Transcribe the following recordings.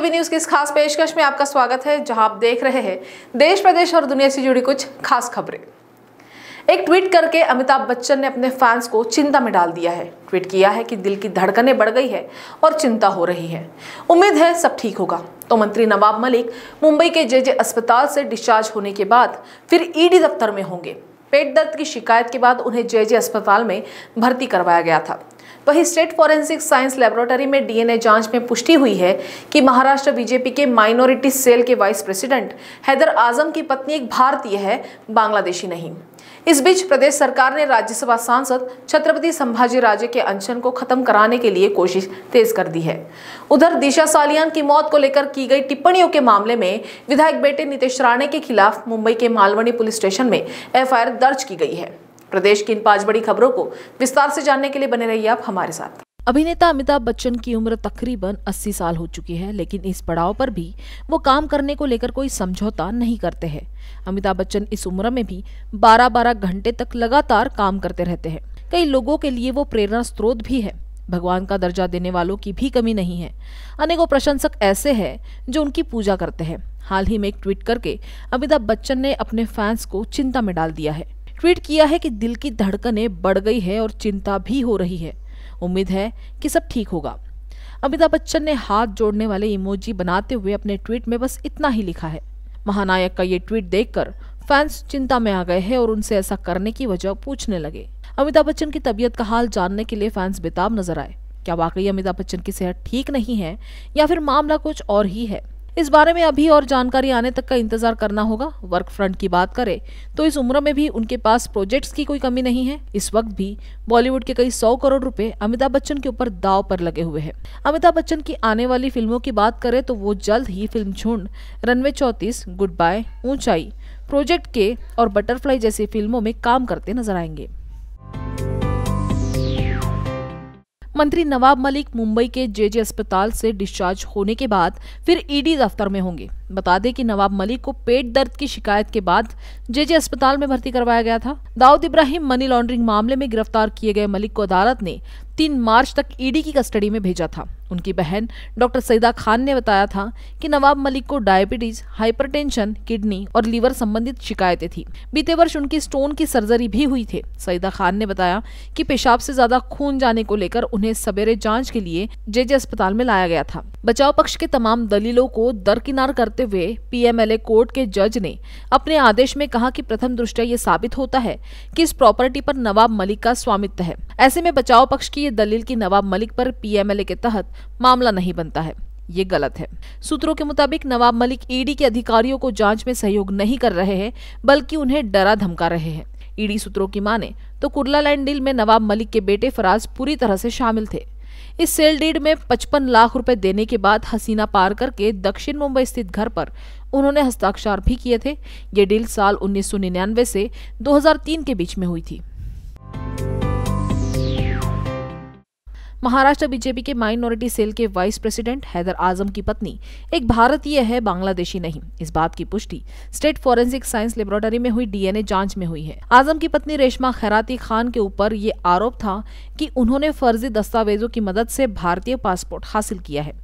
TV news की इस खास पेशकश में आपका स्वागत है जहां आप देख रहे हैं देश प्रदेश और दुनिया से जुड़ी कुछ खास खबरें एक ट्वीट करके अमिताभ बच्चन ने अपने फैंस को चिंता में डाल दिया है ट्वीट किया है कि दिल की धड़कनें बढ़ गई है और चिंता हो रही है उम्मीद है सब ठीक होगा तो मंत्री नवाब मलिक मुंबई के जे अस्पताल से डिस्चार्ज होने के बाद फिर ईडी दफ्तर में होंगे पेट दर्द की शिकायत के बाद उन्हें जे अस्पताल में भर्ती करवाया गया था वहीं स्टेट फॉरेंसिक साइंस लेबोरेटरी में डीएनए जांच में पुष्टि हुई है कि महाराष्ट्र बीजेपी के माइनॉरिटी सेल के वाइस प्रेसिडेंट हैदर आजम की पत्नी एक भारतीय है बांग्लादेशी नहीं इस बीच प्रदेश सरकार ने राज्यसभा सांसद छत्रपति संभाजी राजे के अनशन को खत्म कराने के लिए कोशिश तेज कर दी है उधर दिशा सालियान की मौत को लेकर की गई टिप्पणियों के मामले में विधायक बेटे नितेश राणे के खिलाफ मुंबई के मालवणी पुलिस स्टेशन में एफआईआर दर्ज की गई है प्रदेश की इन पांच बड़ी खबरों को विस्तार से जानने के लिए बने रहिए आप हमारे साथ अभिनेता अमिताभ बच्चन की उम्र तकरीबन 80 साल हो चुकी है लेकिन इस पड़ाव पर भी वो काम करने को लेकर कोई समझौता नहीं करते हैं अमिताभ बच्चन इस उम्र में भी 12-12 घंटे तक लगातार काम करते रहते हैं कई लोगों के लिए वो प्रेरणा स्रोत भी है भगवान का दर्जा देने वालों की भी कमी नहीं है अनेकों प्रशंसक ऐसे हैं जो उनकी पूजा करते हैं हाल ही में एक ट्वीट करके अमिताभ बच्चन ने अपने फैंस को चिंता में डाल दिया है ट्वीट किया है कि दिल की धड़कनें बढ़ गई है और चिंता भी हो रही है उम्मीद है कि सब ठीक होगा अमिताभ बच्चन ने हाथ जोड़ने वाले इमोजी बनाते हुए अपने ट्वीट में बस इतना ही लिखा है महानायक का ये ट्वीट देखकर फैंस चिंता में आ गए हैं और उनसे ऐसा करने की वजह पूछने लगे अमिताभ बच्चन की तबीयत का हाल जानने के लिए फैंस बेताब नजर आए क्या वाकई अमिताभ बच्चन की सेहत ठीक नहीं है या फिर मामला कुछ और ही है इस बारे में अभी और जानकारी आने तक का इंतजार करना होगा वर्क फ्रंट की बात करें तो इस उम्र में भी उनके पास प्रोजेक्ट्स की कोई कमी नहीं है इस वक्त भी बॉलीवुड के कई सौ करोड़ रुपए अमिताभ बच्चन के ऊपर दाव पर लगे हुए हैं अमिताभ बच्चन की आने वाली फिल्मों की बात करें तो वो जल्द ही फिल्म झुंड रनवे चौतीस गुड बाय ऊंचाई प्रोजेक्ट के और बटरफ्लाई जैसी फिल्मों में काम करते नजर आएंगे मंत्री नवाब मलिक मुंबई के जेजे अस्पताल से डिस्चार्ज होने के बाद फिर ईडी दफ्तर में होंगे बता दें कि नवाब मलिक को पेट दर्द की शिकायत के बाद जेजे अस्पताल में भर्ती करवाया गया था दाऊद इब्राहिम मनी लॉन्ड्रिंग मामले में गिरफ्तार किए गए मलिक को अदालत ने तीन मार्च तक ईडी की कस्टडी में भेजा था उनकी बहन डॉक्टर सईदा खान ने बताया था कि नवाब मलिक को डायबिटीज हाइपर किडनी और लीवर संबंधित शिकायतें थी बीते वर्ष उनकी स्टोन की सर्जरी भी हुई थी सईदा खान ने बताया कि पेशाब से ज्यादा खून जाने को लेकर उन्हें सवेरे जांच के लिए जेजे अस्पताल में लाया गया था बचाव पक्ष के तमाम दलीलों को दरकिनार करते करते हुए पीएमएलए कोर्ट के जज ने अपने आदेश में कहा कि प्रथम दृष्टया ये साबित होता है कि इस प्रॉपर्टी पर नवाब मलिक का स्वामित्व है ऐसे में बचाव पक्ष की ये दलील की नवाब मलिक पर पीएमएलए के तहत मामला नहीं बनता है ये गलत है सूत्रों के मुताबिक नवाब मलिक ईडी e के अधिकारियों को जांच में सहयोग नहीं कर रहे हैं बल्कि उन्हें डरा धमका रहे हैं ईडी e सूत्रों की माने तो कुर्ला लैंड डील में नवाब मलिक के बेटे फराज पूरी तरह से शामिल थे इस सेल डीड में पचपन लाख रुपए देने के बाद हसीना पार करके दक्षिण मुंबई स्थित घर पर उन्होंने हस्ताक्षर भी किए थे ये डील साल 1999 से 2003 के बीच में हुई थी महाराष्ट्र बीजेपी के माइनॉरिटी सेल के वाइस प्रेसिडेंट हैदर आजम की पत्नी एक भारतीय है बांग्लादेशी नहीं इस बात की पुष्टि स्टेट फॉरेंसिक साइंस लेबोरेटरी में हुई डीएनए जांच में हुई है आजम की पत्नी रेशमा खैराती खान के ऊपर ये आरोप था कि उन्होंने फर्जी दस्तावेजों की मदद से भारतीय पासपोर्ट हासिल किया है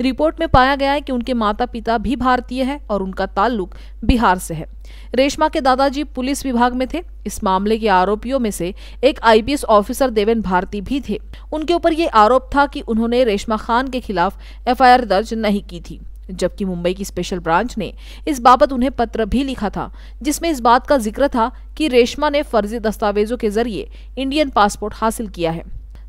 रिपोर्ट में पाया गया है कि उनके माता पिता भी भारतीय हैं और उनका ताल्लुक बिहार से है रेशमा के दादाजी पुलिस विभाग में थे इस मामले के आरोपियों में से एक आईपीएस ऑफिसर देवेन भारती भी थे उनके ऊपर ये आरोप था कि उन्होंने रेशमा खान के खिलाफ एफ दर्ज नहीं की थी जबकि मुंबई की स्पेशल ब्रांच ने इस बाबत उन्हें पत्र भी लिखा था जिसमें इस बात का जिक्र था कि रेशमा ने फर्जी दस्तावेजों के जरिए इंडियन पासपोर्ट हासिल किया है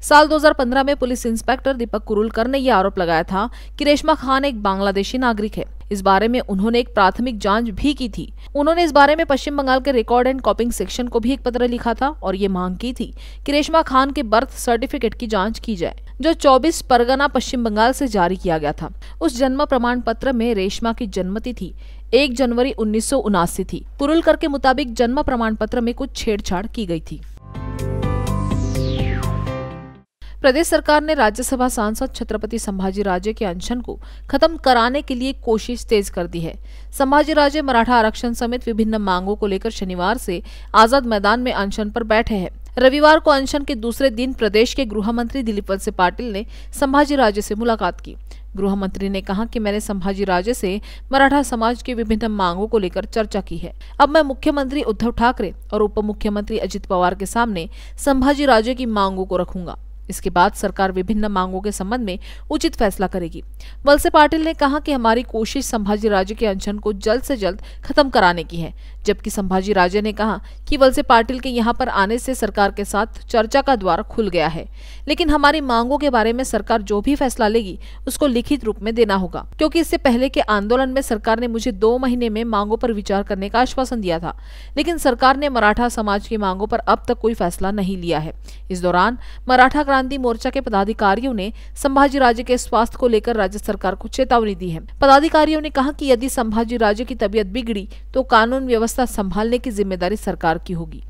साल 2015 में पुलिस इंस्पेक्टर दीपक कुरुलकर ने यह आरोप लगाया था कि रेशमा खान एक बांग्लादेशी नागरिक है इस बारे में उन्होंने एक प्राथमिक जांच भी की थी उन्होंने इस बारे में पश्चिम बंगाल के रिकॉर्ड एंड कॉपिंग सेक्शन को भी एक पत्र लिखा था और ये मांग की थी कि रेशमा खान के बर्थ सर्टिफिकेट की जांच की जाए जो 24 परगना पश्चिम बंगाल से जारी किया गया था उस जन्म प्रमाण पत्र में रेशमा की जन्मतिथि एक जनवरी उन्नीस थी कुरुलकर के मुताबिक जन्म प्रमाण पत्र में कुछ छेड़छाड़ की गयी थी प्रदेश सरकार ने राज्यसभा सांसद छत्रपति संभाजी राजे के अनशन को खत्म कराने के लिए कोशिश तेज कर दी है संभाजी राजे मराठा आरक्षण समेत विभिन्न मांगों को लेकर शनिवार से आजाद मैदान में अनशन पर बैठे हैं रविवार को अनशन के दूसरे दिन प्रदेश के गृह मंत्री दिलीप वंसे पाटिल ने संभाजी राजे से मुलाकात की गृह मंत्री ने कहा कि मैंने संभाजी राजे से मराठा समाज की विभिन्न मांगों को लेकर चर्चा की है अब मैं मुख्यमंत्री उद्धव ठाकरे और उप मुख्यमंत्री अजित पवार के सामने संभाजी राजे की मांगों को रखूंगा इसके बाद सरकार विभिन्न मांगों के संबंध में उचित फैसला करेगी वलसे पाटिल ने कहा कि हमारी कोशिश संभाजी राजे के अनशन को जल्द से जल्द खत्म कराने की है जबकि संभाजी राजे ने कहा कि वलसे पाटिल के यहाँ पर आने से सरकार के साथ चर्चा का द्वार खुल गया है लेकिन हमारी मांगों के बारे में सरकार जो भी फैसला लेगी उसको लिखित रूप में देना होगा क्योंकि इससे पहले के आंदोलन में सरकार ने मुझे दो महीने में मांगों पर विचार करने का आश्वासन दिया था लेकिन सरकार ने मराठा समाज की मांगों पर अब तक कोई फैसला नहीं लिया है इस दौरान मराठा क्रांति क्रांति मोर्चा के पदाधिकारियों ने संभाजी राजे के स्वास्थ्य को लेकर राज्य सरकार को चेतावनी दी है पदाधिकारियों ने कहा कि यदि संभाजी राजे की तबीयत बिगड़ी तो कानून व्यवस्था संभालने की जिम्मेदारी सरकार की होगी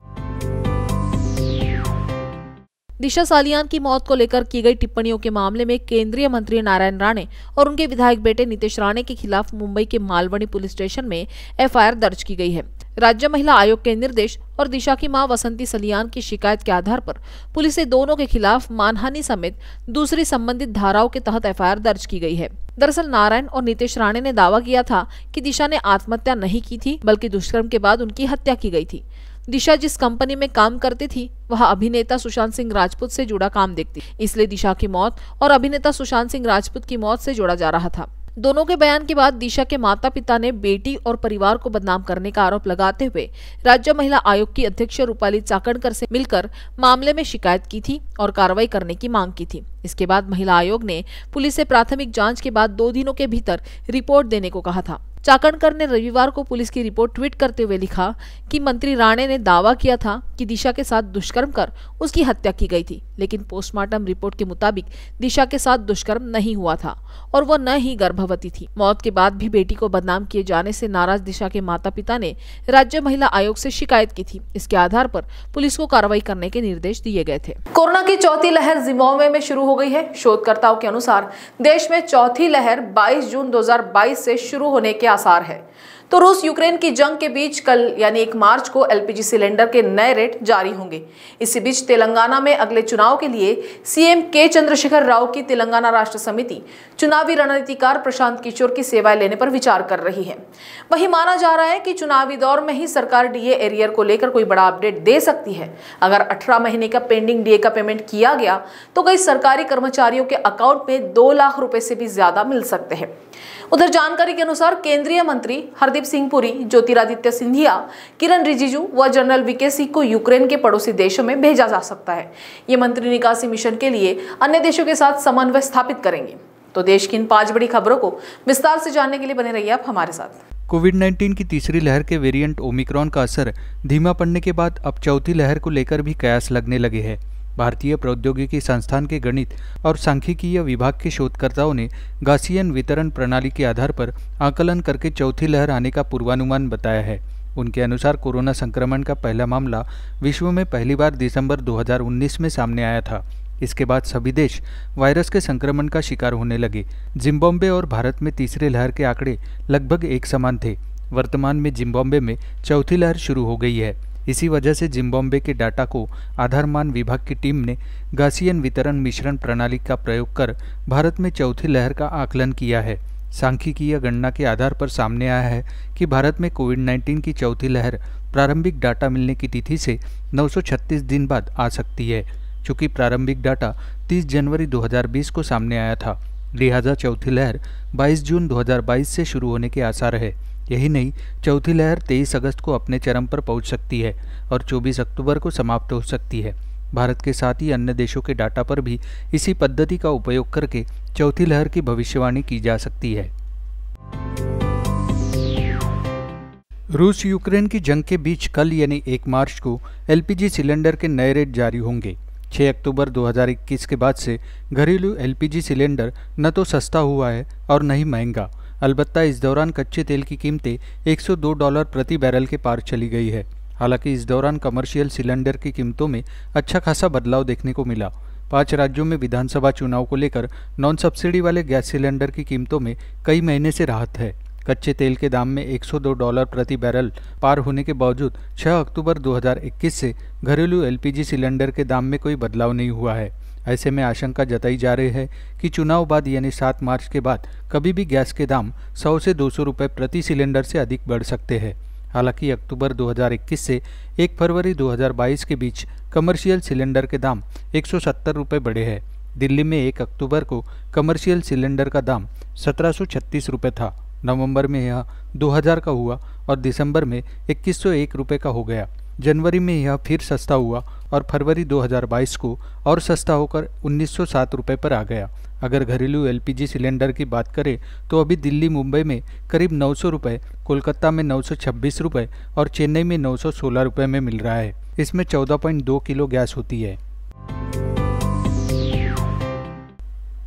दिशा सालियान की मौत को लेकर की गई टिप्पणियों के मामले में केंद्रीय मंत्री नारायण राणे और उनके विधायक बेटे नीतीश राणे के खिलाफ मुंबई के मालवणी पुलिस स्टेशन में एफआईआर दर्ज की गई है राज्य महिला आयोग के निर्देश और दिशा की मां वसंती सलियान की शिकायत के आधार पर पुलिस ने दोनों के खिलाफ मानहानि समेत दूसरी संबंधित धाराओं के तहत एफआईआर दर्ज की गई है दरअसल नारायण और नीतीश राणे ने दावा किया था कि दिशा ने आत्महत्या नहीं की थी बल्कि दुष्कर्म के बाद उनकी हत्या की गई थी दिशा जिस कंपनी में काम करती थी वह अभिनेता सुशांत सिंह राजपूत से जुड़ा काम देखती इसलिए दिशा की मौत और अभिनेता सुशांत सिंह राजपूत की मौत से जोड़ा जा रहा था दोनों के बयान के बाद दिशा के माता पिता ने बेटी और परिवार को बदनाम करने का आरोप लगाते हुए राज्य महिला आयोग की अध्यक्ष रूपाली चाकणकर से मिलकर मामले में शिकायत की थी और कार्रवाई करने की मांग की थी इसके बाद महिला आयोग ने पुलिस से प्राथमिक जांच के बाद दो दिनों के भीतर रिपोर्ट देने को कहा था चाकणकर ने रविवार को पुलिस की रिपोर्ट ट्वीट करते हुए लिखा कि मंत्री राणे ने दावा किया था कि दिशा के साथ दुष्कर्म कर उसकी हत्या की गई थी लेकिन पोस्टमार्टम रिपोर्ट के मुताबिक दिशा के साथ दुष्कर्म नहीं हुआ था और वह न ही गर्भवती थी मौत के बाद भी बेटी को बदनाम किए जाने से नाराज दिशा के माता पिता ने राज्य महिला आयोग से शिकायत की थी इसके आधार पर पुलिस को कार्रवाई करने के निर्देश दिए गए थे कोरोना की चौथी लहर जिम्बाब्वे में शुरू हो गई है शोधकर्ताओं के अनुसार देश में चौथी लहर बाईस जून दो से शुरू होने के आसार है तो रूस यूक्रेन की जंग के बीच कल यानी एक मार्च को एलपीजी सिलेंडर के नए रेट जारी होंगे इसी बीच तेलंगाना में अगले चुनाव के लिए सीएम के चंद्रशेखर राव की तेलंगाना राष्ट्र समिति चुनावी रणनीतिकार प्रशांत किशोर की सेवाएं लेने पर विचार कर रही है वही माना जा रहा है कि चुनावी दौर में ही सरकार डीए एरियर को लेकर कोई बड़ा अपडेट दे सकती है अगर अठारह महीने का पेंडिंग डीए का पेमेंट किया गया तो कई सरकारी कर्मचारियों के अकाउंट में दो लाख रुपए से भी ज्यादा मिल सकते हैं उधर जानकारी के अनुसार केंद्रीय मंत्री हरदीप सिंह पुरी ज्योतिरादित्य सिंधिया किरण रिजिजू व जनरल वीके सिंह को यूक्रेन के पड़ोसी देशों में भेजा जा सकता है ये मंत्री निकासी मिशन के लिए अन्य देशों के साथ समन्वय स्थापित करेंगे तो देश की इन पांच बड़ी खबरों को विस्तार से जानने के लिए बने रहिए आप हमारे साथ कोविड 19 की तीसरी लहर के वेरिएंट ओमिक्रॉन का असर धीमा पड़ने के बाद अब चौथी लहर को लेकर भी कयास लगने लगे हैं भारतीय प्रौद्योगिकी संस्थान के गणित और सांख्यिकीय विभाग के शोधकर्ताओं ने गासियन वितरण प्रणाली के आधार पर आकलन करके चौथी लहर आने का पूर्वानुमान बताया है उनके अनुसार कोरोना संक्रमण का पहला मामला विश्व में पहली बार दिसंबर 2019 में सामने आया था इसके बाद सभी देश वायरस के संक्रमण का शिकार होने लगे जिम्बाब्वे और भारत में तीसरे लहर के आंकड़े लगभग एक समान थे वर्तमान में जिम्बाब्वे में चौथी लहर शुरू हो गई है इसी वजह से जिम्बाब्वे के डाटा को आधार मान विभाग की टीम ने गासियन वितरण मिश्रण प्रणाली का प्रयोग कर भारत में चौथी लहर का आकलन किया है सांख्यिकीय गणना के आधार पर सामने आया है कि भारत में कोविड 19 की चौथी लहर प्रारंभिक डाटा मिलने की तिथि से 936 दिन बाद आ सकती है चूँकि प्रारंभिक डाटा 30 जनवरी 2020 को सामने आया था लिहाजा चौथी लहर 22 जून 2022 से शुरू होने के आसार है यही नहीं चौथी लहर 23 अगस्त को अपने चरम पर पहुंच सकती है और 24 अक्टूबर को समाप्त हो सकती है भारत के साथ ही अन्य देशों के डाटा पर भी इसी पद्धति का उपयोग करके चौथी लहर की भविष्यवाणी की जा सकती है रूस यूक्रेन की जंग के बीच कल यानी एक मार्च को एलपीजी सिलेंडर के नए रेट जारी होंगे 6 अक्टूबर 2021 के बाद से घरेलू एलपीजी सिलेंडर न तो सस्ता हुआ है और न ही महंगा अलबत् इस दौरान कच्चे तेल की कीमतें 102 डॉलर प्रति बैरल के पार चली गई है हालांकि इस दौरान कमर्शियल सिलेंडर की कीमतों में अच्छा खासा बदलाव देखने को मिला पांच राज्यों में विधानसभा चुनाव को लेकर नॉन सब्सिडी वाले गैस सिलेंडर की कीमतों में कई महीने से राहत है कच्चे तेल के दाम में 102 डॉलर प्रति बैरल पार होने के बावजूद 6 अक्टूबर 2021 से घरेलू एलपीजी सिलेंडर के दाम में कोई बदलाव नहीं हुआ है ऐसे में आशंका जताई जा रही है कि चुनाव बाद यानी सात मार्च के बाद कभी भी गैस के दाम सौ से दो सौ रुपये प्रति सिलेंडर से अधिक बढ़ सकते हैं हालांकि अक्टूबर 2021 से 1 फरवरी 2022 के बीच कमर्शियल सिलेंडर के दाम एक सौ बढ़े हैं दिल्ली में 1 अक्टूबर को कमर्शियल सिलेंडर का दाम सत्रह सौ था नवंबर में यह 2000 का हुआ और दिसंबर में इक्कीस सौ का हो गया जनवरी में यह फिर सस्ता हुआ और फरवरी 2022 को और सस्ता होकर उन्नीस सौ पर आ गया अगर घरेलू एलपीजी सिलेंडर की बात करें तो अभी दिल्ली मुंबई में करीब नौ सौ कोलकाता में नौ सौ छब्बीस और चेन्नई में नौ सौ सोलह में मिल रहा है इसमें चौदह पॉइंट दो किलो गैस होती है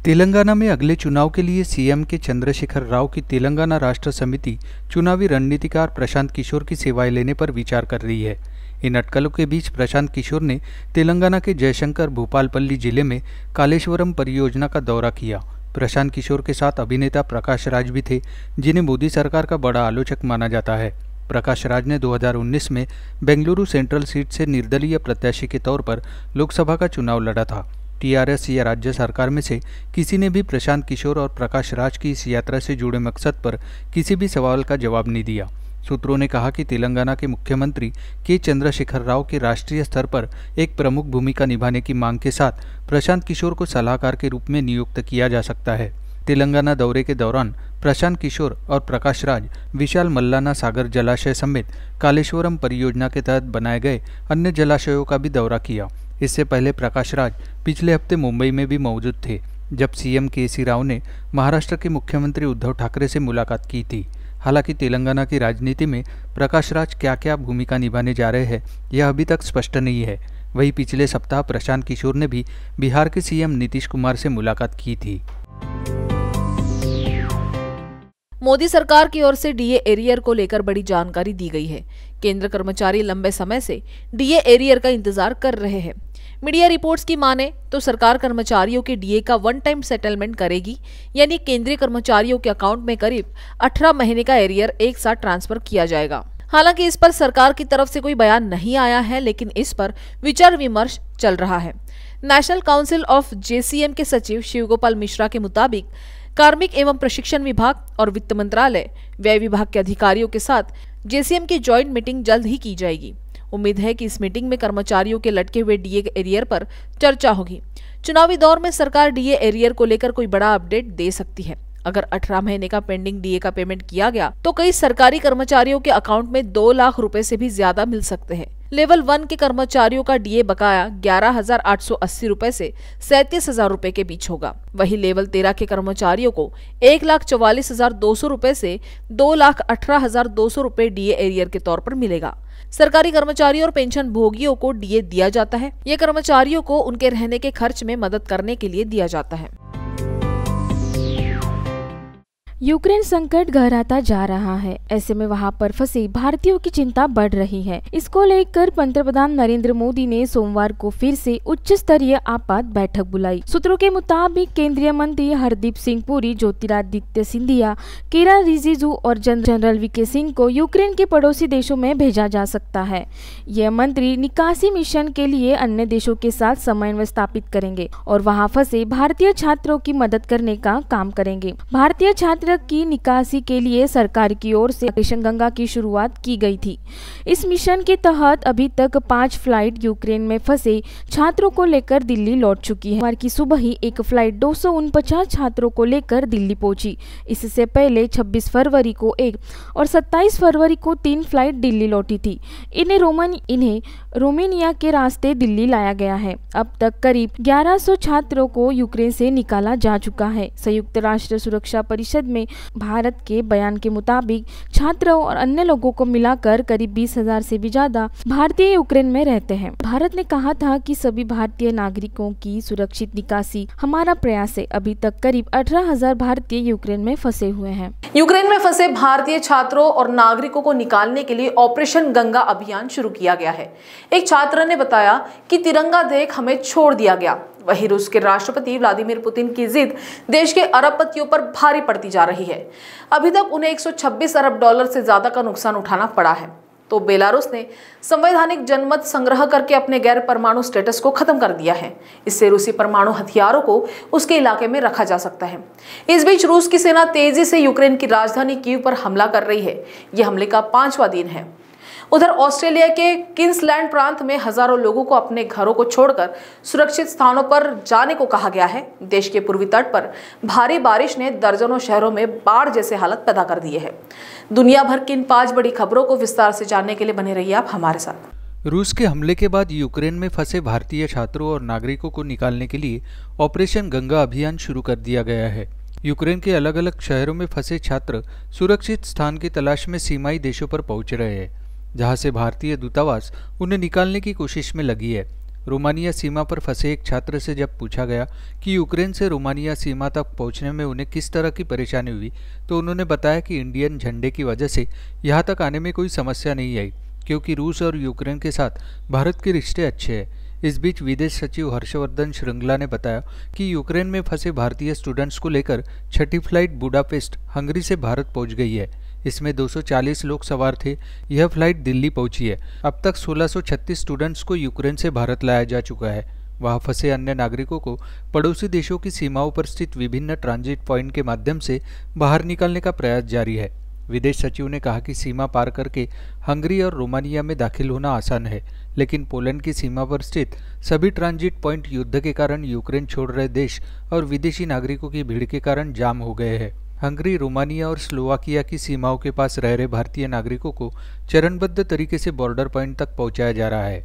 तेलंगाना में अगले चुनाव के लिए सीएम के चंद्रशेखर राव की तेलंगाना राष्ट्र समिति चुनावी रणनीतिकार प्रशांत किशोर की सेवाएं लेने पर विचार कर रही है इन अटकलों के बीच प्रशांत किशोर ने तेलंगाना के जयशंकर भोपालपल्ली जिले में कालेश्वरम परियोजना का दौरा किया प्रशांत किशोर के साथ अभिनेता प्रकाश राज भी थे जिन्हें मोदी सरकार का बड़ा आलोचक माना जाता है प्रकाश राज ने 2019 में बेंगलुरु सेंट्रल सीट से निर्दलीय प्रत्याशी के तौर पर लोकसभा का चुनाव लड़ा था टीआरएस या राज्य सरकार में से किसी ने भी प्रशांत किशोर और प्रकाश राज की इस यात्रा से जुड़े मकसद पर किसी भी सवाल का जवाब नहीं दिया सूत्रों ने कहा कि तेलंगाना के मुख्यमंत्री के चंद्रशेखर राव के राष्ट्रीय स्तर पर एक प्रमुख भूमिका निभाने की मांग के साथ प्रशांत किशोर को सलाहकार के रूप में नियुक्त किया जा सकता है तेलंगाना दौरे के दौरान प्रशांत किशोर और प्रकाश राज विशाल मल्लाना सागर जलाशय समेत कालेश्वरम परियोजना के तहत बनाए गए अन्य जलाशयों का भी दौरा किया इससे पहले प्रकाश राज पिछले हफ्ते मुंबई में भी मौजूद थे जब सीएम के सी राव ने महाराष्ट्र के मुख्यमंत्री उद्धव ठाकरे से मुलाकात की थी हालांकि तेलंगाना की राजनीति में प्रकाश राज क्या क्या भूमिका निभाने जा रहे हैं यह अभी तक स्पष्ट नहीं है वहीं पिछले सप्ताह प्रशांत किशोर ने भी बिहार के सीएम नीतीश कुमार से मुलाकात की थी मोदी सरकार की ओर से डीए एरियर को लेकर बड़ी जानकारी दी गई है केंद्र कर्मचारी लंबे समय से डीए एरियर का इंतजार कर रहे हैं मीडिया रिपोर्ट्स की माने तो सरकार कर्मचारियों के डीए का वन टाइम सेटलमेंट करेगी यानी केंद्रीय कर्मचारियों के अकाउंट में करीब 18 महीने का एरियर एक साथ ट्रांसफर किया जाएगा हालांकि इस पर सरकार की तरफ से कोई बयान नहीं आया है लेकिन इस पर विचार विमर्श चल रहा है नेशनल काउंसिल ऑफ जेसीएम के सचिव शिवगोपाल मिश्रा के मुताबिक कार्मिक एवं प्रशिक्षण विभाग और वित्त मंत्रालय व्यय विभाग के अधिकारियों के साथ जेसीएम की ज्वाइंट मीटिंग जल्द ही की जाएगी उम्मीद है कि इस मीटिंग में कर्मचारियों के लटके हुए डीए एरियर पर चर्चा होगी चुनावी दौर में सरकार डीए एरियर को लेकर कोई बड़ा अपडेट दे सकती है अगर 18 महीने का पेंडिंग डीए का पेमेंट किया गया तो कई सरकारी कर्मचारियों के अकाउंट में दो लाख रुपए से भी ज्यादा मिल सकते हैं लेवल वन के कर्मचारियों का डीए बकाया ग्यारह हजार आठ सौ अस्सी रूपए से सैतीस हजार रूपए के बीच होगा वहीं लेवल तेरह के कर्मचारियों को एक लाख चौवालीस हजार दो सौ रूपए से दो लाख अठारह हजार दो सौ रूपए डीए एरियर के तौर पर मिलेगा सरकारी कर्मचारियों और पेंशन भोगियों को डीए दिया जाता है ये कर्मचारियों को उनके रहने के खर्च में मदद करने के लिए दिया जाता है यूक्रेन संकट गहराता जा रहा है ऐसे में वहां पर फंसे भारतीयों की चिंता बढ़ रही है इसको लेकर प्रधान नरेंद्र मोदी ने सोमवार को फिर से उच्च स्तरीय आपात बैठक बुलाई सूत्रों के मुताबिक केंद्रीय मंत्री हरदीप सिंह पुरी ज्योतिरादित्य सिंधिया किरण रिजिजू और जनरल के सिंह को यूक्रेन के पड़ोसी देशों में भेजा जा सकता है यह मंत्री निकासी मिशन के लिए अन्य देशों के साथ समन्वय स्थापित करेंगे और वहाँ फंसे भारतीय छात्रों की मदद करने का काम करेंगे भारतीय छात्र क्षेत्र की निकासी के लिए सरकार की ओर से ऑपरेशन गंगा की शुरुआत की गई थी इस मिशन के तहत अभी तक पांच फ्लाइट यूक्रेन में फंसे छात्रों को लेकर दिल्ली लौट चुकी है सोमवार की सुबह ही एक फ्लाइट दो छात्रों को लेकर दिल्ली पहुंची इससे पहले 26 फरवरी को एक और 27 फरवरी को तीन फ्लाइट दिल्ली लौटी थी इन्हें रोमन इन्हें रोमेनिया के रास्ते दिल्ली लाया गया है अब तक करीब 1100 छात्रों को यूक्रेन से निकाला जा चुका है संयुक्त राष्ट्र सुरक्षा परिषद में भारत के बयान के मुताबिक छात्रों और अन्य लोगों को मिलाकर करीब बीस हजार ऐसी भी ज्यादा भारतीय यूक्रेन में रहते हैं भारत ने कहा था कि सभी भारतीय नागरिकों की सुरक्षित निकासी हमारा प्रयास है अभी तक करीब अठारह हजार भारतीय यूक्रेन में फंसे हुए हैं यूक्रेन में फंसे भारतीय छात्रों और नागरिकों को निकालने के लिए ऑपरेशन गंगा अभियान शुरू किया गया है एक छात्र ने बताया कि तिरंगा देख हमें छोड़ दिया गया वहीं रूस के राष्ट्रपति व्लादिमीर पुतिन की जिद देश के अरबपतियों पर भारी पड़ती जा रही है अभी तक उन्हें 126 अरब डॉलर से ज्यादा का नुकसान उठाना पड़ा है तो बेलारूस ने संवैधानिक जनमत संग्रह करके अपने गैर परमाणु स्टेटस को खत्म कर दिया है इससे रूसी परमाणु हथियारों को उसके इलाके में रखा जा सकता है इस बीच रूस की सेना तेजी से यूक्रेन की राजधानी कीव पर हमला कर रही है यह हमले का पांचवा दिन है उधर ऑस्ट्रेलिया के किन्सलैंड प्रांत में हजारों लोगों को अपने घरों को छोड़कर सुरक्षित स्थानों पर जाने को कहा गया है देश के पूर्वी तट पर भारी बारिश ने दर्जनों शहरों में बाढ़ जैसे हालत पैदा कर दिए है दुनिया भर की इन पांच बड़ी खबरों को विस्तार से जानने के लिए बने रहिए आप हमारे साथ रूस के हमले के बाद यूक्रेन में फंसे भारतीय छात्रों और नागरिकों को निकालने के लिए ऑपरेशन गंगा अभियान शुरू कर दिया गया है यूक्रेन के अलग अलग शहरों में फंसे छात्र सुरक्षित स्थान की तलाश में सीमाई देशों पर पहुंच रहे हैं जहां से भारतीय दूतावास उन्हें निकालने की कोशिश में लगी है रोमानिया सीमा पर फंसे एक छात्र से जब पूछा गया कि यूक्रेन से रोमानिया सीमा तक पहुंचने में उन्हें किस तरह की परेशानी हुई तो उन्होंने बताया कि इंडियन झंडे की वजह से यहाँ तक आने में कोई समस्या नहीं आई क्योंकि रूस और यूक्रेन के साथ भारत के रिश्ते अच्छे हैं इस बीच विदेश सचिव हर्षवर्धन श्रृंगला ने बताया कि यूक्रेन में फंसे भारतीय स्टूडेंट्स को लेकर छठी फ्लाइट बुडापेस्ट हंगरी से भारत पहुंच गई है इसमें 240 लोग सवार थे यह फ्लाइट दिल्ली पहुंची है अब तक 1636 स्टूडेंट्स को यूक्रेन से भारत लाया जा चुका है वहां फंसे अन्य नागरिकों को पड़ोसी देशों की सीमाओं पर स्थित विभिन्न ट्रांजिट पॉइंट के माध्यम से बाहर निकालने का प्रयास जारी है विदेश सचिव ने कहा कि सीमा पार करके हंगरी और रोमानिया में दाखिल होना आसान है लेकिन पोलैंड की सीमा पर स्थित सभी ट्रांजिट पॉइंट युद्ध के कारण यूक्रेन छोड़ रहे देश और विदेशी नागरिकों की भीड़ के कारण जाम हो गए हैं हंगरी रोमानिया और स्लोवाकिया की सीमाओं के पास रह रहे भारतीय नागरिकों को चरणबद्ध तरीके से बॉर्डर पॉइंट तक पहुंचाया जा रहा है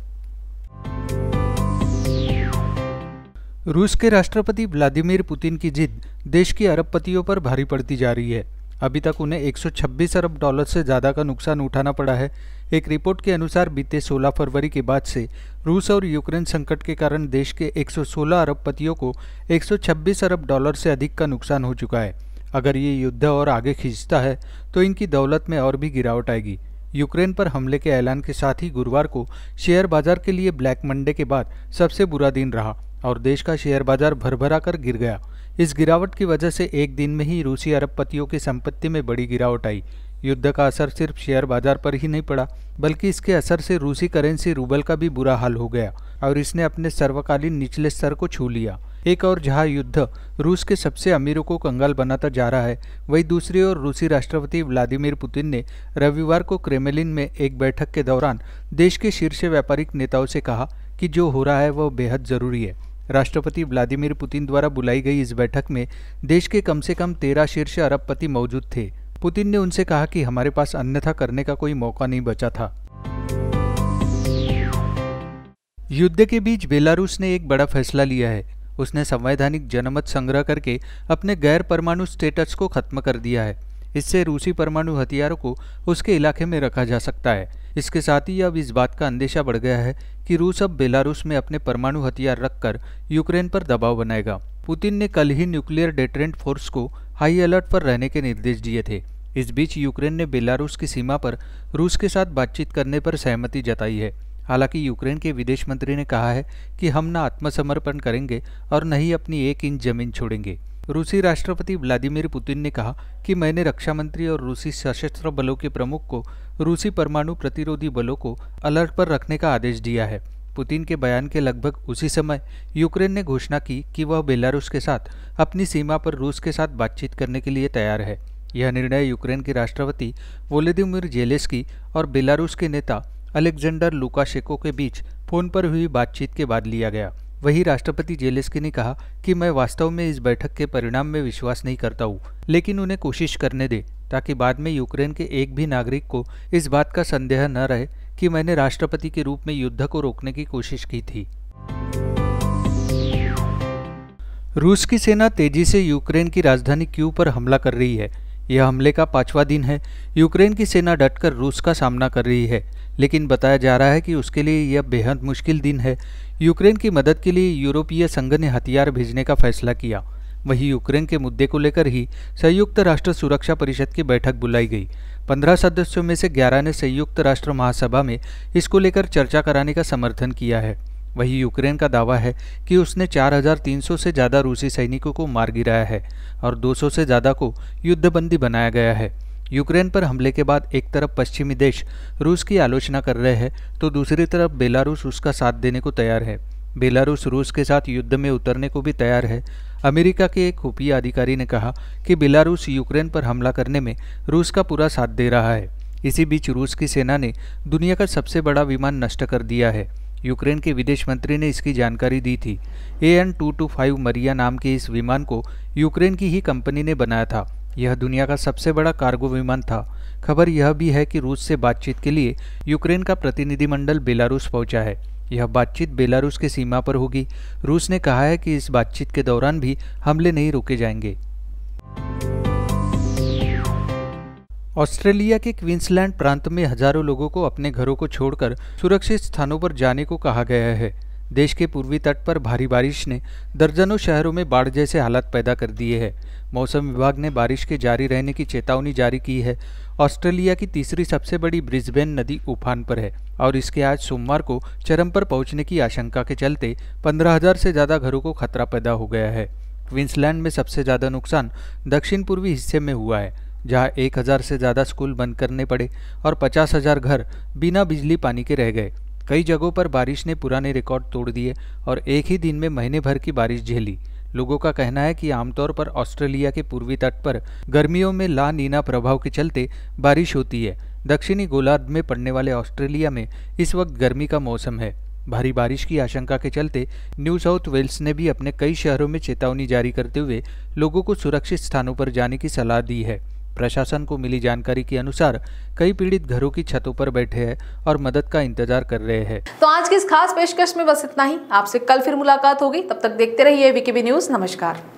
रूस के राष्ट्रपति व्लादिमीर पुतिन की जिद देश की अरबपतियों पर भारी पड़ती जा रही है अभी तक उन्हें 126 अरब डॉलर से ज़्यादा का नुकसान उठाना पड़ा है एक रिपोर्ट के अनुसार बीते 16 फरवरी के बाद से रूस और यूक्रेन संकट के कारण देश के 116 पतियों को 126 अरब डॉलर से अधिक का नुकसान हो चुका है अगर ये युद्ध और आगे खींचता है तो इनकी दौलत में और भी गिरावट आएगी यूक्रेन पर हमले के ऐलान के साथ ही गुरुवार को शेयर बाजार के लिए ब्लैक मंडे के बाद सबसे बुरा दिन रहा और देश का शेयर बाजार भरभरा कर गिर गया इस गिरावट की वजह से एक दिन में ही रूसी अरबपतियों की संपत्ति में बड़ी गिरावट आई युद्ध का असर सिर्फ शेयर बाजार पर ही नहीं पड़ा बल्कि इसके असर से रूसी करेंसी रूबल का भी बुरा हाल हो गया और इसने अपने सर्वकालीन निचले स्तर को छू लिया एक और जहां युद्ध रूस के सबसे अमीरों को कंगाल बनाता जा रहा है वहीं दूसरी ओर रूसी राष्ट्रपति व्लादिमीर पुतिन ने रविवार को क्रेमलिन में एक बैठक के दौरान देश के शीर्ष व्यापारिक नेताओं से कहा कि जो हो रहा है वह बेहद ज़रूरी है राष्ट्रपति व्लादिमीर पुतिन द्वारा बुलाई गई इस बैठक में देश के कम से कम तेरह शीर्ष अरबपति मौजूद थे पुतिन ने उनसे कहा कि हमारे पास अन्यथा करने का कोई मौका नहीं बचा था युद्ध के बीच बेलारूस ने एक बड़ा फैसला लिया है उसने संवैधानिक जनमत संग्रह करके अपने गैर परमाणु स्टेटस को खत्म कर दिया है इससे रूसी परमाणु हथियारों को उसके इलाके में रखा जा सकता है इसके साथ ही अब इस बात का अंदेशा बढ़ गया है कि रूस अब बेलारूस में अपने परमाणु हथियार रखकर यूक्रेन पर दबाव बनाएगा पुतिन ने कल ही न्यूक्लियर डेटरेंट फोर्स को हाई अलर्ट पर रहने के निर्देश दिए थे इस बीच यूक्रेन ने बेलारूस की सीमा पर रूस के साथ बातचीत करने पर सहमति जताई है हालांकि यूक्रेन के विदेश मंत्री ने कहा है कि हम न आत्मसमर्पण करेंगे और न ही अपनी एक इंच जमीन छोड़ेंगे रूसी राष्ट्रपति व्लादिमीर पुतिन ने कहा कि मैंने रक्षा मंत्री और रूसी सशस्त्र बलों के प्रमुख को रूसी परमाणु प्रतिरोधी बलों को अलर्ट पर रखने का आदेश दिया है पुतिन के बयान के लगभग उसी समय यूक्रेन ने घोषणा की कि वह बेलारूस के साथ अपनी सीमा पर रूस के साथ बातचीत करने के लिए तैयार है यह निर्णय यूक्रेन के राष्ट्रपति वोलेदिमिर जेलेस्की और बेलारूस के नेता अलेक्जेंडर लुकाशेको के बीच फोन पर हुई बातचीत के बाद लिया गया वही राष्ट्रपति जेलेस्की ने कहा कि मैं वास्तव में इस बैठक के परिणाम में विश्वास नहीं करता हूँ लेकिन उन्हें कोशिश करने दे ताकि बाद में यूक्रेन के एक भी नागरिक को इस बात का संदेह न रहे कि मैंने राष्ट्रपति के रूप में युद्ध को रोकने की कोशिश की थी रूस की सेना तेजी से यूक्रेन की राजधानी क्यू पर हमला कर रही है यह हमले का पांचवा दिन है यूक्रेन की सेना डटकर रूस का सामना कर रही है लेकिन बताया जा रहा है कि उसके लिए यह बेहद मुश्किल दिन है यूक्रेन की मदद के लिए यूरोपीय संघ ने हथियार भेजने का फैसला किया वहीं यूक्रेन के मुद्दे को लेकर ही संयुक्त राष्ट्र सुरक्षा परिषद की बैठक बुलाई गई पंद्रह सदस्यों में से ग्यारह ने संयुक्त राष्ट्र महासभा में इसको लेकर चर्चा कराने का समर्थन किया है वहीं यूक्रेन का दावा है कि उसने 4,300 से ज़्यादा रूसी सैनिकों को मार गिराया है और 200 से ज़्यादा को युद्धबंदी बनाया गया है यूक्रेन पर हमले के बाद एक तरफ पश्चिमी देश रूस की आलोचना कर रहे हैं तो दूसरी तरफ बेलारूस उसका साथ देने को तैयार है बेलारूस रूस के साथ युद्ध में उतरने को भी तैयार है अमेरिका के एक खुफिया अधिकारी ने कहा कि बेलारूस यूक्रेन पर हमला करने में रूस का पूरा साथ दे रहा है इसी बीच रूस की सेना ने दुनिया का सबसे बड़ा विमान नष्ट कर दिया है यूक्रेन के विदेश मंत्री ने इसकी जानकारी दी थी A N two two five Mriya नाम के इस विमान को यूक्रेन की ही कंपनी ने बनाया था यह दुनिया का सबसे बड़ा कार्गो विमान था खबर यह भी है कि रूस से बातचीत के लिए यूक्रेन का प्रतिनिधिमंडल बेलारूस पहुंचा है यह बातचीत बेलारूस की सीमा पर होगी रूस ने कहा है कि इस बातचीत के दौरान भी हमले नहीं रोके जाएंगे ऑस्ट्रेलिया के क्वींसलैंड प्रांत में हजारों लोगों को अपने घरों को छोड़कर सुरक्षित स्थानों पर जाने को कहा गया है देश के पूर्वी तट पर भारी बारिश ने दर्जनों शहरों में बाढ़ जैसे हालात पैदा कर दिए हैं मौसम विभाग ने बारिश के जारी रहने की चेतावनी जारी की है ऑस्ट्रेलिया की तीसरी सबसे बड़ी ब्रिस्बेन नदी उफान पर है और इसके आज सोमवार को चरम पर पहुंचने की आशंका के चलते पंद्रह से ज़्यादा घरों को खतरा पैदा हो गया है क्वींसलैंड में सबसे ज़्यादा नुकसान दक्षिण पूर्वी हिस्से में हुआ है जहां एक हज़ार से ज़्यादा स्कूल बंद करने पड़े और पचास हज़ार घर बिना बिजली पानी के रह गए कई जगहों पर बारिश ने पुराने रिकॉर्ड तोड़ दिए और एक ही दिन में महीने भर की बारिश झेली लोगों का कहना है कि आमतौर पर ऑस्ट्रेलिया के पूर्वी तट पर गर्मियों में ला नीना प्रभाव के चलते बारिश होती है दक्षिणी गोलार्ध में पड़ने वाले ऑस्ट्रेलिया में इस वक्त गर्मी का मौसम है भारी बारिश की आशंका के चलते न्यू साउथ वेल्स ने भी अपने कई शहरों में चेतावनी जारी करते हुए लोगों को सुरक्षित स्थानों पर जाने की सलाह दी है प्रशासन को मिली जानकारी के अनुसार कई पीड़ित घरों की छतों पर बैठे हैं और मदद का इंतजार कर रहे हैं तो आज की इस खास पेशकश में बस इतना ही आपसे कल फिर मुलाकात होगी तब तक देखते रहिए वीकेबी न्यूज नमस्कार